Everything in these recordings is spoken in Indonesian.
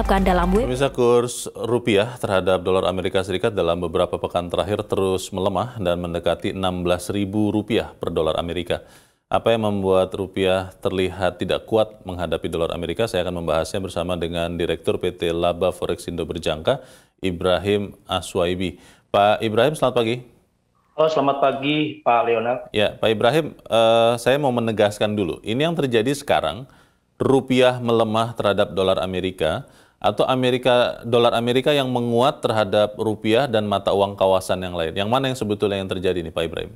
terapkan dalam web. Bisa kurs rupiah terhadap dolar Amerika Serikat dalam beberapa pekan terakhir terus melemah dan mendekati 16.000 rupiah per dolar Amerika. Apa yang membuat rupiah terlihat tidak kuat menghadapi dolar Amerika? Saya akan membahasnya bersama dengan Direktur PT Laba Forex Indo Berjangka, Ibrahim Aswaibi. Pak Ibrahim, selamat pagi. Oh, selamat pagi Pak Leonard. Ya, Pak Ibrahim, uh, saya mau menegaskan dulu. Ini yang terjadi sekarang, rupiah melemah terhadap dolar Amerika atau Amerika dolar Amerika yang menguat terhadap rupiah dan mata uang kawasan yang lain. Yang mana yang sebetulnya yang terjadi nih Pak Ibrahim?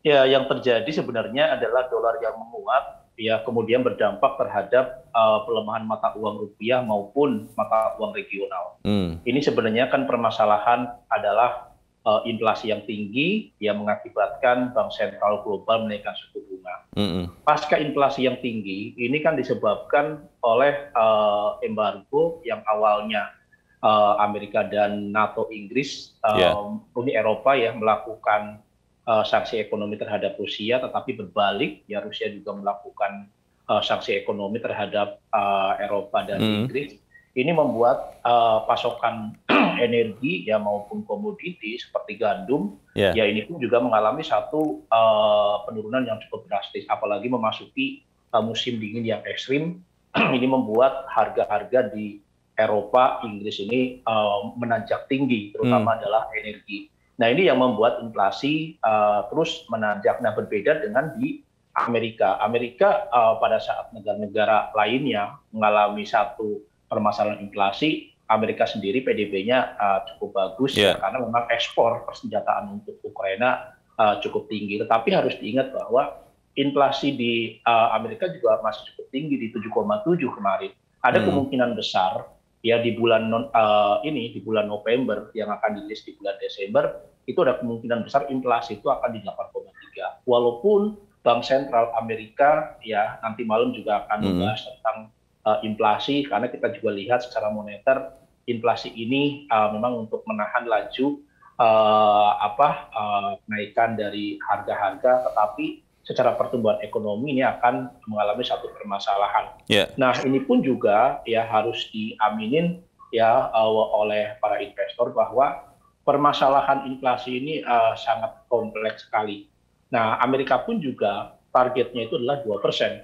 Ya, yang terjadi sebenarnya adalah dolar yang menguat ya kemudian berdampak terhadap uh, pelemahan mata uang rupiah maupun mata uang regional. Hmm. Ini sebenarnya kan permasalahan adalah uh, inflasi yang tinggi yang mengakibatkan bank sentral global menaikkan suku bunga. Mm -hmm. Pasca inflasi yang tinggi ini kan disebabkan oleh uh, embargo yang awalnya uh, Amerika dan NATO Inggris uh, yeah. Uni Eropa ya melakukan uh, sanksi ekonomi terhadap Rusia tetapi berbalik ya Rusia juga melakukan uh, sanksi ekonomi terhadap uh, Eropa dan mm -hmm. Inggris. Ini membuat uh, pasokan energi ya maupun komoditi seperti gandum yeah. ya ini pun juga mengalami satu uh, penurunan yang cukup drastis apalagi memasuki uh, musim dingin yang ekstrim ini membuat harga-harga di Eropa Inggris ini uh, menanjak tinggi terutama hmm. adalah energi nah ini yang membuat inflasi uh, terus menanjak nah berbeda dengan di Amerika Amerika uh, pada saat negara-negara lainnya mengalami satu permasalahan inflasi Amerika sendiri PDB-nya uh, cukup bagus ya, yeah. ya, karena memang ekspor persenjataan untuk Ukraina uh, cukup tinggi. Tetapi harus diingat bahwa inflasi di uh, Amerika juga masih cukup tinggi di 7,7 kemarin. Ada hmm. kemungkinan besar ya di bulan non, uh, ini di bulan November yang akan dirilis di bulan Desember itu ada kemungkinan besar inflasi itu akan di 8,3. Walaupun Bank Sentral Amerika ya nanti malam juga akan hmm. membahas hmm. tentang uh, inflasi karena kita juga lihat secara moneter inflasi ini uh, memang untuk menahan laju uh, apa uh, kenaikan dari harga-harga tetapi secara pertumbuhan ekonomi ini akan mengalami satu permasalahan. Yeah. Nah, ini pun juga ya harus diaminin ya uh, oleh para investor bahwa permasalahan inflasi ini uh, sangat kompleks sekali. Nah, Amerika pun juga targetnya itu adalah dua persen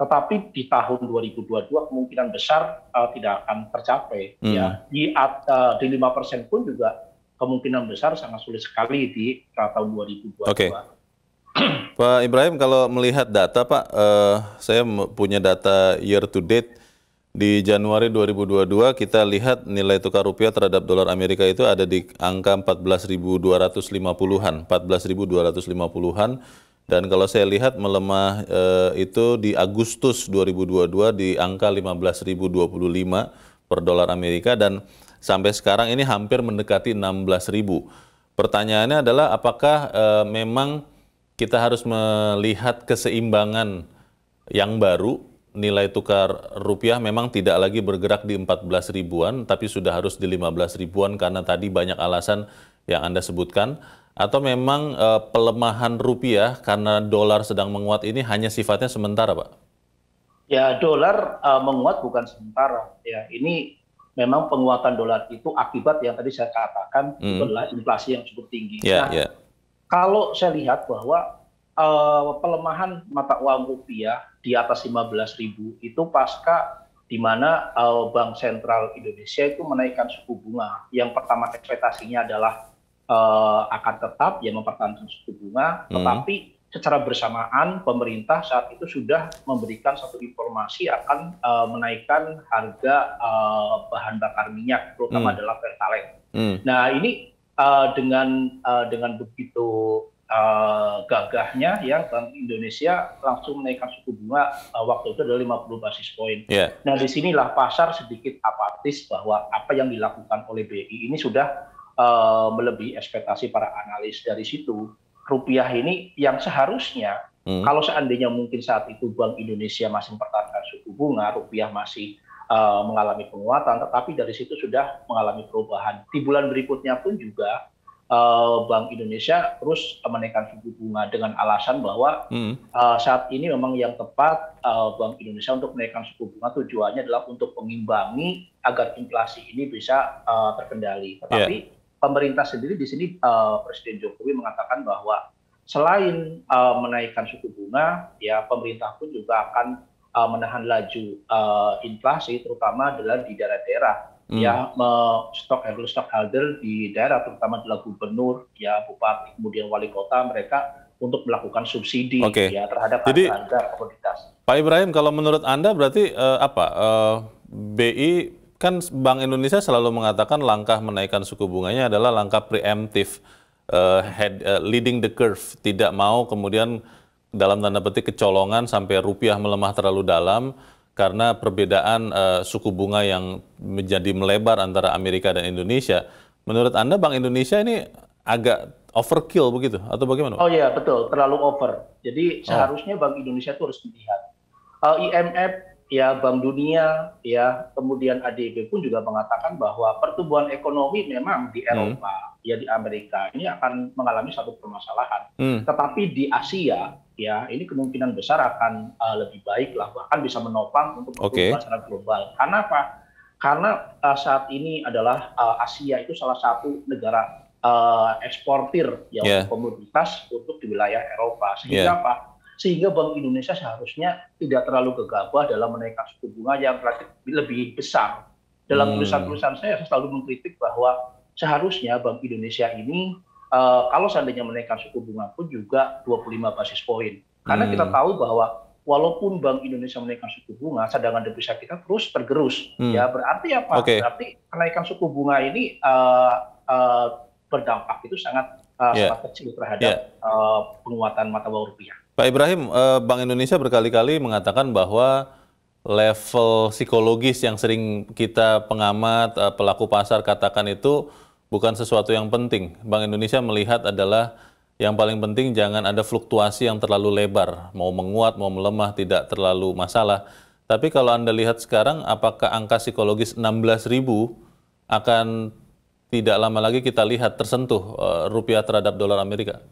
tetapi di tahun 2022 kemungkinan besar uh, tidak akan tercapai hmm. ya di uh, di lima persen pun juga kemungkinan besar sangat sulit sekali di uh, tahun 2022. Oke. Okay. Pak Ibrahim kalau melihat data Pak, uh, saya punya data year to date di Januari 2022 kita lihat nilai tukar rupiah terhadap dolar Amerika itu ada di angka 14.250-an, 14.250-an dan kalau saya lihat melemah e, itu di Agustus 2022 di angka 15.025 per dolar Amerika dan sampai sekarang ini hampir mendekati 16.000. Pertanyaannya adalah apakah e, memang kita harus melihat keseimbangan yang baru nilai tukar rupiah memang tidak lagi bergerak di 14 ribuan tapi sudah harus di 15 ribuan karena tadi banyak alasan yang Anda sebutkan atau memang e, pelemahan rupiah karena dolar sedang menguat ini hanya sifatnya sementara, Pak? Ya, dolar e, menguat bukan sementara. Ya, ini memang penguatan dolar itu akibat yang tadi saya katakan adalah hmm. inflasi yang cukup tinggi. Yeah, nah, yeah. kalau saya lihat bahwa e, pelemahan mata uang rupiah di atas ribu itu pasca di mana uh, Bank Sentral Indonesia itu menaikkan suku bunga. Yang pertama ekspektasinya adalah uh, akan tetap ya mempertahankan suku bunga, hmm. tetapi secara bersamaan pemerintah saat itu sudah memberikan satu informasi akan uh, menaikkan harga uh, bahan bakar minyak, terutama hmm. adalah pertalite. Hmm. Nah ini uh, dengan uh, dengan begitu uh, gagahnya ya Bank Indonesia langsung menaikkan suku bunga uh, waktu itu adalah 50 basis point. Yeah. Nah, disinilah pasar sedikit apatis bahwa apa yang dilakukan oleh BI ini sudah uh, melebihi ekspektasi para analis dari situ rupiah ini yang seharusnya hmm. kalau seandainya mungkin saat itu Bank Indonesia masih mempertahankan suku bunga rupiah masih uh, mengalami penguatan tetapi dari situ sudah mengalami perubahan di bulan berikutnya pun juga uh, Bank Indonesia terus menaikkan suku bunga dengan alasan bahwa hmm. uh, saat ini memang yang tepat uh, Bank Indonesia untuk menaikkan suku bunga tujuannya adalah untuk mengimbangi agar inflasi ini bisa uh, terkendali. Iya. Tetapi yeah pemerintah sendiri di sini uh, Presiden Jokowi mengatakan bahwa selain uh, menaikkan suku bunga, ya pemerintah pun juga akan uh, menahan laju uh, inflasi terutama dalam di daerah-daerah hmm. ya stok eh, stok holder di daerah terutama adalah gubernur ya bupati kemudian wali kota mereka untuk melakukan subsidi okay. ya terhadap Jadi, harga komoditas. Pak Ibrahim kalau menurut Anda berarti uh, apa uh, BI kan Bank Indonesia selalu mengatakan langkah menaikkan suku bunganya adalah langkah preemptif, uh, uh, leading the curve, tidak mau kemudian dalam tanda petik kecolongan sampai rupiah melemah terlalu dalam karena perbedaan uh, suku bunga yang menjadi melebar antara Amerika dan Indonesia. Menurut Anda Bank Indonesia ini agak overkill begitu atau bagaimana? Oh iya betul terlalu over. Jadi oh. seharusnya oh. Bank Indonesia itu harus melihat uh, IMF ya Bank Dunia ya kemudian ADB pun juga mengatakan bahwa pertumbuhan ekonomi memang di hmm. Eropa hmm. ya di Amerika ini akan mengalami satu permasalahan hmm. tetapi di Asia ya ini kemungkinan besar akan uh, lebih baik lah bahkan bisa menopang untuk pertumbuhan okay. secara global karena apa karena uh, saat ini adalah uh, Asia itu salah satu negara uh, eksportir yang yeah. komoditas untuk di wilayah Eropa sehingga yeah. apa sehingga Bank Indonesia seharusnya tidak terlalu gegabah dalam menaikkan suku bunga yang lebih besar. Dalam hmm. tulisan-tulisan saya, saya selalu mengkritik bahwa seharusnya Bank Indonesia ini uh, kalau seandainya menaikkan suku bunga pun juga 25 basis poin. Karena hmm. kita tahu bahwa walaupun Bank Indonesia menaikkan suku bunga, sedangkan devisa kita terus tergerus. Hmm. Ya berarti apa? Okay. Berarti kenaikan suku bunga ini uh, uh, berdampak itu sangat uh, yeah. sangat kecil terhadap yeah. Ya. uh, penguatan mata uang rupiah. Pak Ibrahim, eh, Bank Indonesia berkali-kali mengatakan bahwa level psikologis yang sering kita pengamat, eh, pelaku pasar katakan itu bukan sesuatu yang penting. Bank Indonesia melihat adalah yang paling penting jangan ada fluktuasi yang terlalu lebar, mau menguat, mau melemah, tidak terlalu masalah. Tapi kalau Anda lihat sekarang, apakah angka psikologis 16 ribu akan tidak lama lagi kita lihat tersentuh eh, rupiah terhadap dolar Amerika?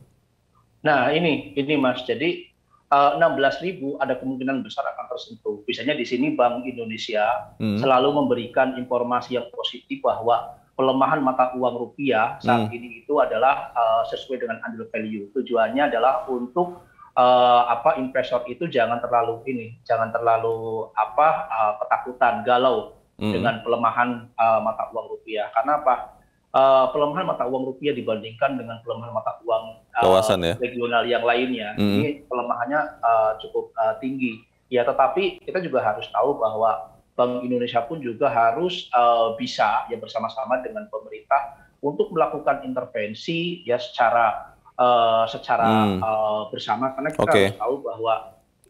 Nah ini, ini Mas. Jadi uh, ribu ada kemungkinan besar akan tersentuh. Biasanya di sini Bank Indonesia hmm. selalu memberikan informasi yang positif bahwa pelemahan mata uang rupiah saat hmm. ini itu adalah uh, sesuai dengan andil value. Tujuannya adalah untuk uh, apa investor itu jangan terlalu ini, jangan terlalu apa uh, ketakutan, galau hmm. dengan pelemahan uh, mata uang rupiah. Karena apa? Uh, pelemahan mata uang rupiah dibandingkan dengan pelemahan mata uang Eh, kawasan ya regional yang lainnya mm -hmm. ini mm-hmm. pelemahannya uh, cukup uh, tinggi ya tetapi kita juga harus tahu bahwa Bank Indonesia pun juga harus uh, bisa ya bersama-sama dengan pemerintah untuk melakukan intervensi ya secara uh, secara hmm. uh, bersama karena kita okay. harus tahu bahwa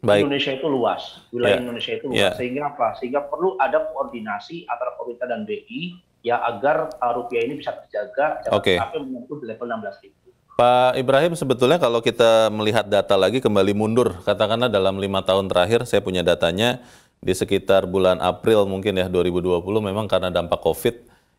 Baik. Indonesia itu luas wilayah yeah. Indonesia itu ya. luas yeah. sehingga apa sehingga perlu ada koordinasi antara pemerintah dan BI ya agar uh, rupiah ini bisa terjaga tapi okay. menyentuh di level 16 ribu. Pak Ibrahim, sebetulnya kalau kita melihat data lagi kembali mundur, katakanlah dalam lima tahun terakhir saya punya datanya di sekitar bulan April mungkin ya 2020 memang karena dampak COVID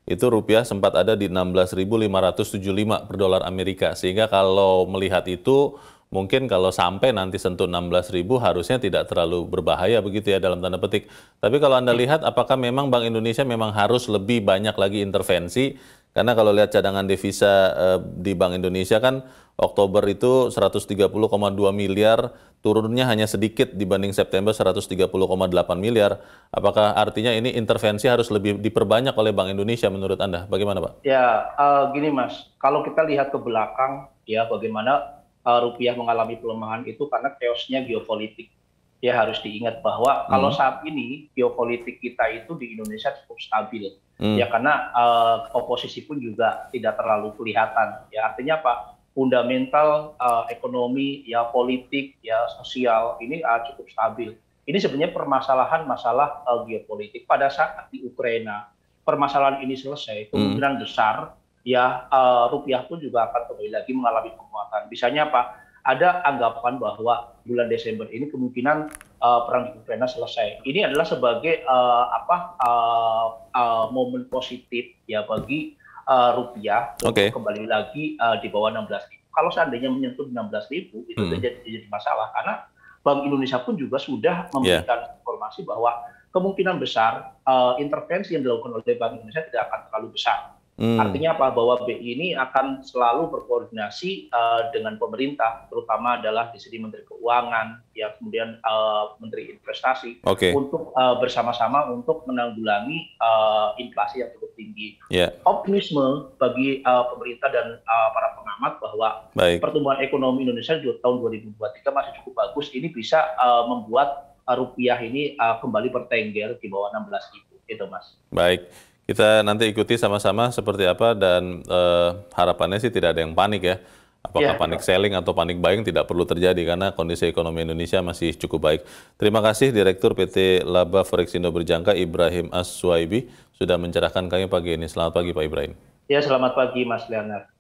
itu rupiah sempat ada di 16.575 per dolar Amerika. Sehingga kalau melihat itu mungkin kalau sampai nanti sentuh 16.000 harusnya tidak terlalu berbahaya begitu ya dalam tanda petik. Tapi kalau Anda lihat apakah memang Bank Indonesia memang harus lebih banyak lagi intervensi karena kalau lihat cadangan devisa eh, di Bank Indonesia kan Oktober itu 130,2 miliar, turunnya hanya sedikit dibanding September 130,8 miliar. Apakah artinya ini intervensi harus lebih diperbanyak oleh Bank Indonesia menurut Anda? Bagaimana, Pak? Ya, uh, gini Mas, kalau kita lihat ke belakang ya bagaimana uh, rupiah mengalami pelemahan itu karena chaosnya geopolitik ya harus diingat bahwa hmm. kalau saat ini geopolitik kita itu di Indonesia cukup stabil hmm. ya karena uh, oposisi pun juga tidak terlalu kelihatan ya artinya apa fundamental uh, ekonomi ya politik ya sosial ini uh, cukup stabil ini sebenarnya permasalahan masalah uh, geopolitik pada saat di Ukraina permasalahan ini selesai hmm. kemungkinan hmm. besar ya uh, rupiah pun juga akan kembali lagi mengalami penguatan bisanya apa ada anggapan bahwa bulan Desember ini kemungkinan uh, perang di Ukraina selesai. Ini adalah sebagai uh, apa uh, uh, momen positif ya bagi uh, rupiah okay. kembali lagi uh, di bawah 16 ribu. Kalau seandainya menyentuh 16 ribu itu hmm. jadi, jadi masalah karena Bank Indonesia pun juga sudah ya. memberikan yeah. informasi bahwa kemungkinan besar uh, intervensi yang dilakukan oleh Bank Indonesia tidak akan terlalu besar Hmm. Artinya apa? Bahwa BI ini akan selalu berkoordinasi uh, dengan pemerintah, terutama adalah di sini Menteri Keuangan, ya kemudian uh, Menteri Investasi, okay. untuk uh, bersama-sama untuk menanggulangi uh, inflasi yang cukup tinggi. Yeah. Optimisme bagi uh, pemerintah dan uh, para pengamat bahwa Baik. pertumbuhan ekonomi Indonesia di tahun 2023 masih cukup bagus. Ini bisa uh, membuat rupiah ini uh, kembali bertengger di bawah 16 ribu, itu mas. Baik. Kita nanti ikuti sama-sama seperti apa dan uh, harapannya sih tidak ada yang panik ya. Apakah yeah. panik selling atau panik buying tidak perlu terjadi karena kondisi ekonomi Indonesia masih cukup baik. Terima kasih Direktur PT Laba Forex Indo Berjangka Ibrahim Aswaibi sudah mencerahkan kami pagi ini. Selamat pagi Pak Ibrahim. Ya, selamat pagi Mas Leonard.